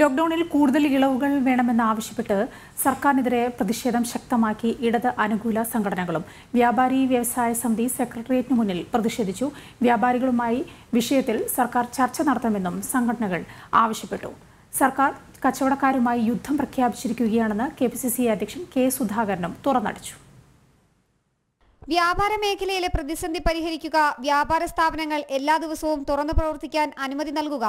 ലോക്ക്ഡൌണിൽ കൂടുതൽ ഇളവുകൾ വേണമെന്നാവശ്യപ്പെട്ട് സർക്കാരിനെതിരെ പ്രതിഷേധം ശക്തമാക്കി ഇടത് അനുകൂല സംഘടനകളും വ്യാപാരി വ്യവസായ സമിതി സെക്രട്ടേറിയറ്റിന് മുന്നിൽ പ്രതിഷേധിച്ചു വ്യാപാരികളുമായി വിഷയത്തിൽ സർക്കാർ ചർച്ച നടത്തണമെന്നും സംഘടനകൾ ആവശ്യപ്പെട്ടു സർക്കാർ കച്ചവടക്കാരുമായി യുദ്ധം പ്രഖ്യാപിച്ചിരിക്കുകയാണെന്ന് കെ പി സി സി അധ്യക്ഷൻ കെ സുധാകരനും തുറന്നടിച്ചു വ്യാപാര മേഖലയിലെ പ്രതിസന്ധി പരിഹരിക്കുക വ്യാപാര സ്ഥാപനങ്ങൾ എല്ലാ ദിവസവും തുറന്നു പ്രവർത്തിക്കാൻ അനുമതി നൽകുക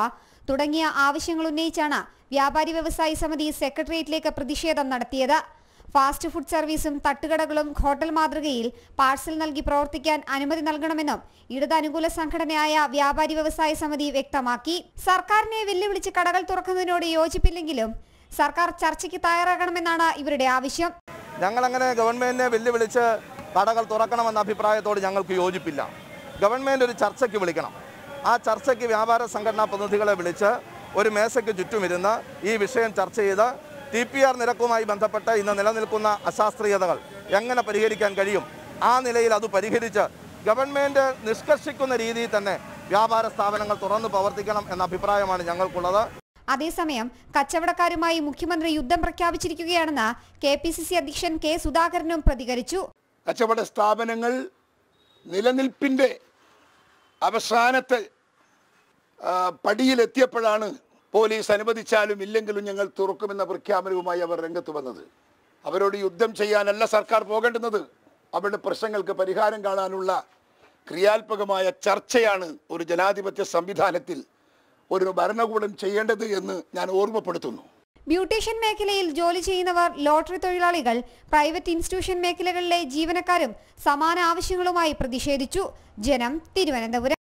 തുടങ്ങിയ ആവശ്യങ്ങൾ ഉന്നയിച്ചാണ് വ്യാപാരി വ്യവസായി സമിതി സെക്രട്ടേറിയറ്റിലേക്ക് പ്രതിഷേധം നടത്തിയത് ഫാസ്റ്റ് ഫുഡ് സർവീസും തട്ടുകടകളും ഹോട്ടൽ മാതൃകയിൽ പാഴ്സൽ നൽകി പ്രവർത്തിക്കാൻ അനുമതി നൽകണമെന്നും ഇടതനുകൂല സംഘടനയായ വ്യാപാരി വ്യവസായ സമിതി വ്യക്തമാക്കി സർക്കാരിനെ വെല്ലുവിളിച്ച് കടകൾ തുറക്കുന്നതിനോട് യോജിപ്പില്ലെങ്കിലും സർക്കാർ ചർച്ചയ്ക്ക് തയ്യാറാകണമെന്നാണ് ഇവരുടെ ആവശ്യം ഞങ്ങൾ അങ്ങനെ ഗവൺമെന്റിനെ വെല്ലുവിളിച്ച് കടകൾ തുറക്കണമെന്ന അഭിപ്രായത്തോട് ഞങ്ങൾക്ക് യോജിപ്പില്ല ഗവൺമെന്റ് ഒരു ചർച്ചയ്ക്ക് വിളിക്കണം ആ ചർച്ചയ്ക്ക് വ്യാപാര സംഘടനാ പ്രതിനിധികളെ വിളിച്ച് ഒരു മേശയ്ക്ക് ചുറ്റുമിരുന്ന് ഈ വിഷയം ചർച്ച ചെയ്ത് ടി പി ആർ നിരക്കുമായി ബന്ധപ്പെട്ട് ഇന്ന് നിലനിൽക്കുന്ന അശാസ്ത്രീയതകൾ എങ്ങനെ പരിഹരിക്കാൻ കഴിയും ആ നിലയിൽ അത് പരിഹരിച്ച് ഗവൺമെൻറ് നിഷ്കർഷിക്കുന്ന രീതിയിൽ തന്നെ വ്യാപാര സ്ഥാപനങ്ങൾ തുറന്നു പ്രവർത്തിക്കണം എന്ന അഭിപ്രായമാണ് ഞങ്ങൾക്കുള്ളത് അതേസമയം കച്ചവടക്കാരുമായി മുഖ്യമന്ത്രി യുദ്ധം പ്രഖ്യാപിച്ചിരിക്കുകയാണെന്ന് കെ പി സി സി അധ്യക്ഷൻ കെ സുധാകരനും പ്രതികരിച്ചു കച്ചവട സ്ഥാപനങ്ങൾ നിലനിൽപ്പിന്റെ അവസാനത്തെ പടിയിലെത്തിയപ്പോഴാണ് പോലീസ് അനുവദിച്ചാലും ഇല്ലെങ്കിലും ഞങ്ങൾ തുറക്കുമെന്ന പ്രഖ്യാപനവുമായി അവർ രംഗത്ത് വന്നത് അവരോട് യുദ്ധം ചെയ്യാനല്ല സർക്കാർ പോകേണ്ടുന്നത് അവരുടെ പ്രശ്നങ്ങൾക്ക് പരിഹാരം കാണാനുള്ള ക്രിയാത്മകമായ ചർച്ചയാണ് ഒരു ജനാധിപത്യ സംവിധാനത്തിൽ ഒരു ഭരണകൂടം ചെയ്യേണ്ടത് എന്ന് ഞാൻ ഓർമ്മപ്പെടുത്തുന്നു ബ്യൂട്ടീഷ്യൻ മേഖലയിൽ ജോലി ചെയ്യുന്നവർ ലോട്ടറി തൊഴിലാളികൾ പ്രൈവറ്റ് ഇൻസ്റ്റിറ്റ്യൂഷൻ മേഖലകളിലെ ജീവനക്കാരും സമാന ആവശ്യങ്ങളുമായി പ്രതിഷേധിച്ചു ജനം തിരുവനന്തപുരം